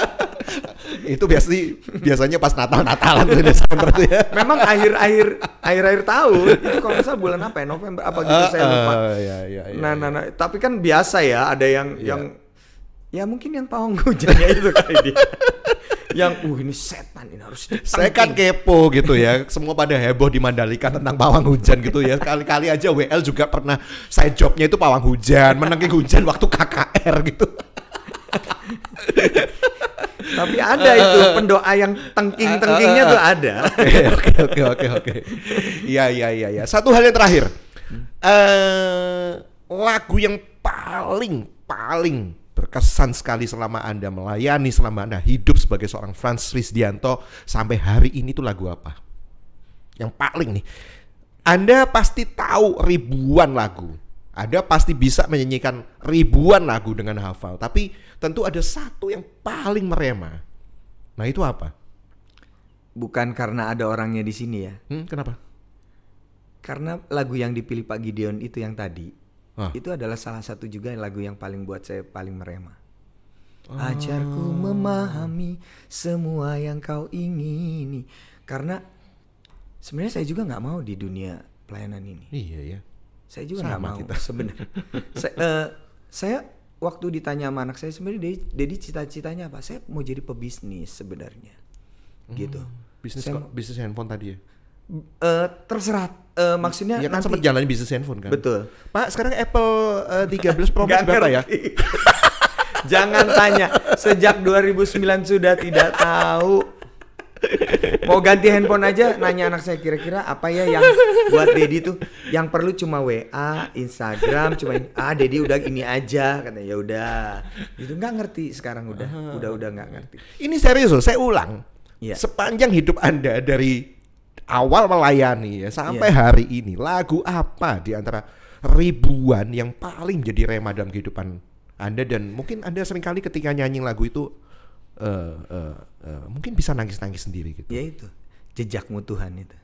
itu biasa biasanya pas Natal Natalan tuh Desember tuh ya. Memang akhir akhir akhir akhir tahun itu kalau misalnya bulan apa ya November apa gitu uh, saya lupa. Uh, yeah, yeah, yeah, iya, iya, nah, nah, iya. nah, tapi kan biasa ya ada yang yang Ya mungkin yang pawang hujannya itu kali dia. yang uh ini setan ini harus ditangking. Saya kan kepo gitu ya. Semua pada heboh di Mandalika tentang pawang hujan gitu ya. Kali-kali aja WL juga pernah saya jobnya itu pawang hujan, menengking hujan waktu KKR gitu. Tapi ada itu pendoa yang tengking-tengkingnya uh, tuh ada. Oke oke oke oke. Iya iya iya ya. Satu hal yang terakhir. Eh lagu yang paling paling berkesan sekali selama Anda melayani, selama Anda hidup sebagai seorang Frans Risdianto sampai hari ini itu lagu apa? Yang paling nih, Anda pasti tahu ribuan lagu. Anda pasti bisa menyanyikan ribuan lagu dengan hafal, tapi tentu ada satu yang paling merema. Nah, itu apa? Bukan karena ada orangnya di sini ya. Hmm, kenapa? Karena lagu yang dipilih Pak Gideon itu yang tadi ah. itu adalah salah satu juga lagu yang paling buat saya paling merema. Ah. Ajarku memahami semua yang kau ingini karena sebenarnya saya juga nggak mau di dunia pelayanan ini. Iya ya. Saya juga nggak mau sebenarnya. saya, uh, eh, saya waktu ditanya sama anak saya sebenarnya jadi cita-citanya apa? Saya mau jadi pebisnis sebenarnya. Hmm. Gitu. Bisnis saya, bisnis handphone tadi ya uh, terserah uh, maksudnya ya kan nanti... sempat jalanin bisnis handphone kan. Betul. Pak, sekarang Apple uh, eh, 13 Pro Max berapa ya? Jangan tanya. Sejak 2009 sudah tidak tahu. Mau ganti handphone aja nanya anak saya kira-kira apa ya yang buat Dedi tuh yang perlu cuma WA, Instagram, cuma ini. ah Dedi udah ini aja kata ya udah. Itu nggak ngerti sekarang udah. Ah. Udah udah nggak ngerti. Ini serius loh, saya ulang. Ya. Sepanjang hidup Anda dari awal melayani ya sampai yeah. hari ini lagu apa di antara ribuan yang paling jadi rema dalam kehidupan Anda dan mungkin Anda seringkali ketika nyanyi lagu itu uh, uh, uh, mungkin bisa nangis-nangis sendiri gitu. Ya itu jejakmu Tuhan itu.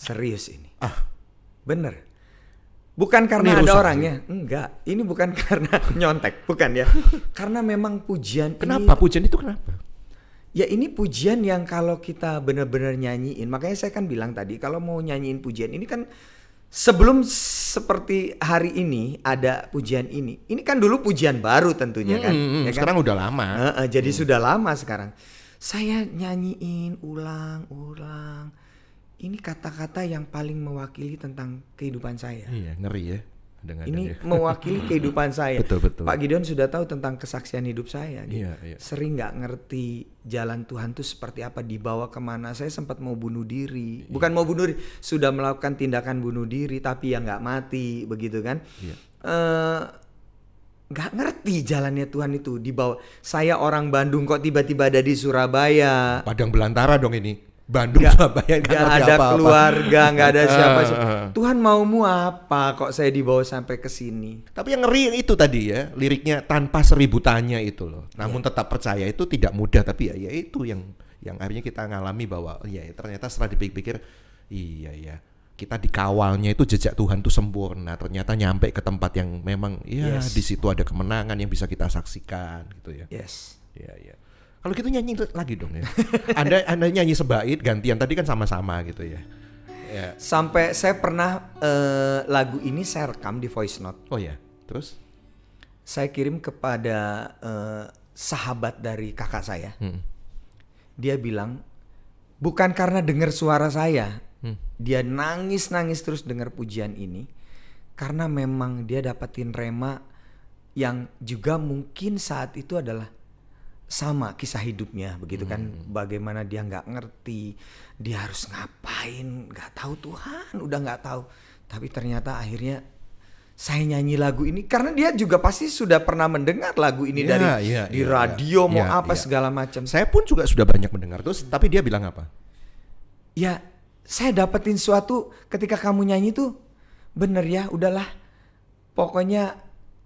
Serius ini. Ah, bener. Bukan karena ini ada orangnya, enggak. Ini bukan karena nyontek, bukan ya. karena memang pujian. Kenapa ini... pujian itu kenapa? ya ini pujian yang kalau kita benar-benar nyanyiin makanya saya kan bilang tadi kalau mau nyanyiin pujian ini kan sebelum seperti hari ini ada pujian ini ini kan dulu pujian baru tentunya hmm, kan hmm, ya kan? sekarang kan? udah lama e -e, jadi hmm. sudah lama sekarang saya nyanyiin ulang-ulang ini kata-kata yang paling mewakili tentang kehidupan saya iya ngeri ya dengan ini dia. mewakili kehidupan saya. Betul betul. Pak Gideon sudah tahu tentang kesaksian hidup saya. Gitu. Iya, iya. Sering nggak ngerti jalan Tuhan itu seperti apa, dibawa kemana. Saya sempat mau bunuh diri, iya. bukan mau bunuh diri, sudah melakukan tindakan bunuh diri, tapi ya nggak mati, begitu kan? Iya. Uh, eh, gak ngerti jalannya Tuhan itu dibawa saya orang Bandung kok tiba-tiba ada di Surabaya Padang Belantara dong ini Bandung gak, Surabaya gak ada apa -apa. keluarga nggak ada eh, siapa, siapa eh, eh. Tuhan maumu apa kok saya dibawa sampai ke sini tapi yang ngeri itu tadi ya liriknya tanpa seribu tanya itu loh namun ya. tetap percaya itu tidak mudah tapi ya, ya itu yang yang akhirnya kita ngalami bahwa ya ternyata setelah dipikir-pikir iya ya kita dikawalnya itu jejak Tuhan tuh sempurna ternyata nyampe ke tempat yang memang ya yes. di situ ada kemenangan yang bisa kita saksikan gitu ya yes ya ya kalau gitu nyanyi lagi dong ya. anda Anda nyanyi sebaik gantian tadi kan sama-sama gitu ya. Yeah. Sampai saya pernah uh, lagu ini saya rekam di voice note. Oh ya. Terus saya kirim kepada uh, sahabat dari kakak saya. Hmm. Dia bilang bukan karena dengar suara saya. Hmm. Dia nangis-nangis terus dengar pujian ini karena memang dia dapetin rema yang juga mungkin saat itu adalah sama kisah hidupnya begitu kan hmm. bagaimana dia nggak ngerti dia harus ngapain nggak tahu Tuhan udah nggak tahu tapi ternyata akhirnya saya nyanyi lagu ini karena dia juga pasti sudah pernah mendengar lagu ini yeah, dari yeah, di yeah, iya. radio yeah, mau yeah, apa yeah. segala macam saya pun juga sudah banyak mendengar terus tapi dia bilang apa ya saya dapetin suatu ketika kamu nyanyi tuh bener ya udahlah pokoknya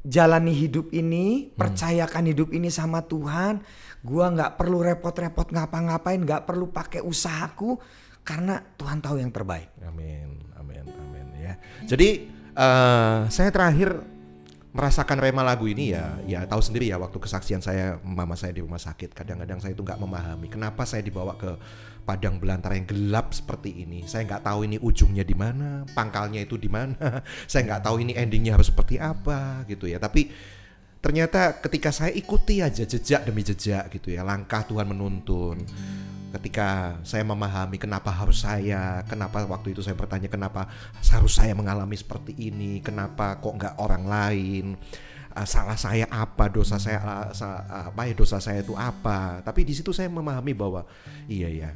jalani hidup ini, hmm. percayakan hidup ini sama Tuhan. Gua nggak perlu repot-repot ngapa-ngapain, nggak perlu pakai usahaku karena Tuhan tahu yang terbaik. Amin, amin, amin ya. Jadi uh, saya terakhir merasakan rema lagu ini ya ya tahu sendiri ya waktu kesaksian saya mama saya di rumah sakit kadang-kadang saya itu nggak memahami kenapa saya dibawa ke padang belantara yang gelap seperti ini saya nggak tahu ini ujungnya di mana pangkalnya itu di mana saya nggak tahu ini endingnya harus seperti apa gitu ya tapi ternyata ketika saya ikuti aja jejak demi jejak gitu ya langkah Tuhan menuntun ketika saya memahami kenapa harus saya, kenapa waktu itu saya bertanya kenapa harus saya mengalami seperti ini, kenapa kok nggak orang lain, eh, salah saya apa, dosa saya eh, eh, apa ya dosa saya itu apa. Tapi di situ saya memahami bahwa iya ya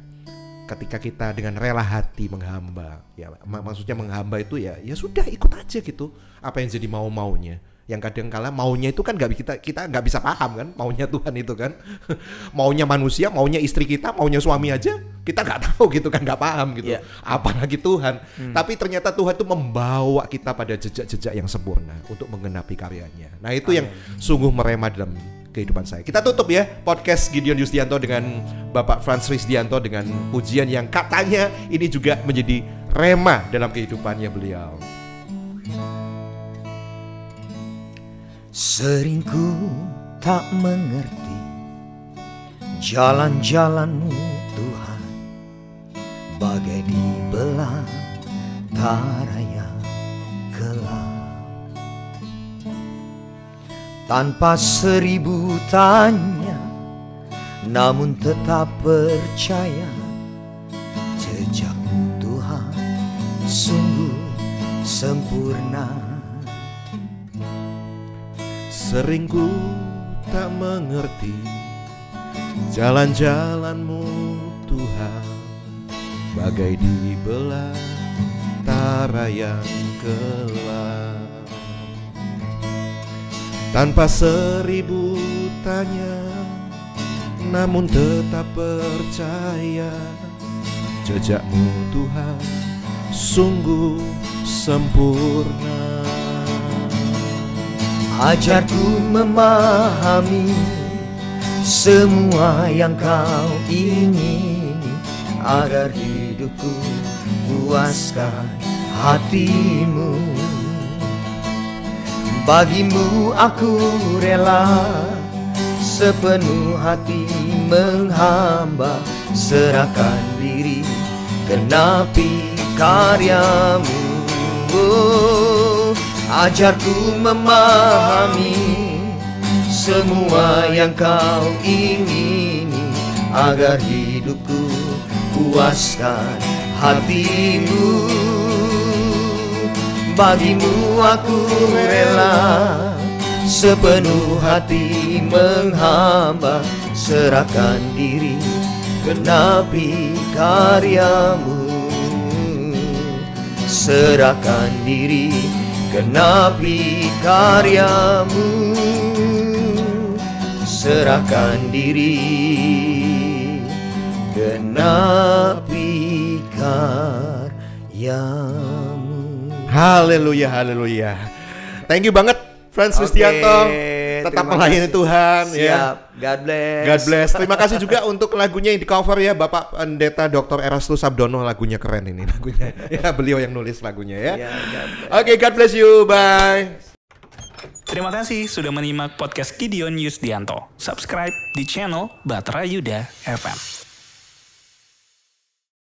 ketika kita dengan rela hati menghamba ya maksudnya menghamba itu ya ya sudah ikut aja gitu apa yang jadi mau maunya yang kadang kala maunya itu kan nggak kita kita nggak bisa paham kan maunya Tuhan itu kan maunya manusia maunya istri kita maunya suami aja kita nggak tahu gitu kan nggak paham gitu yeah. apalagi Tuhan hmm. tapi ternyata Tuhan itu membawa kita pada jejak-jejak yang sempurna untuk menggenapi karyanya nah itu Amen. yang sungguh merema dalam kehidupan saya. Kita tutup ya podcast Gideon Yustianto dengan Bapak Franz Rizdianto dengan ujian yang katanya ini juga menjadi rema dalam kehidupannya beliau. Seringku tak mengerti jalan-jalanmu Tuhan Bagai di belantara yang gelap Tanpa seribu tanya namun tetap percaya Jejakmu Tuhan sungguh sempurna Seringku tak mengerti Jalan-jalanmu Tuhan Bagai di belantara yang gelap Tanpa seribu tanya Namun tetap percaya Jejakmu Tuhan sungguh sempurna Hajarku memahami semua yang kau ingin agar hidupku puaskan hatimu. Bagimu aku rela sepenuh hati menghamba serahkan diri kenapi karyamu. Oh. Ajarku memahami semua yang kau ingini Agar hidupku puaskan hatimu Bagimu aku rela Sepenuh hati menghamba Serahkan diri Kenapi karyamu Serahkan diri Kenapi karyamu Serahkan diri Kenapi karyamu Haleluya, haleluya Thank you banget Franz okay tetap melayani Tuhan ya. Siap. ya. God bless. God bless. Terima kasih juga untuk lagunya yang di cover ya Bapak Pendeta Dr. Erastus Sabdono lagunya keren ini lagunya. ya, beliau yang nulis lagunya ya. ya Oke, okay, God bless you. Bye. Terima kasih sudah menyimak podcast Gideon Yusdianto. Subscribe di channel Batra Yuda FM.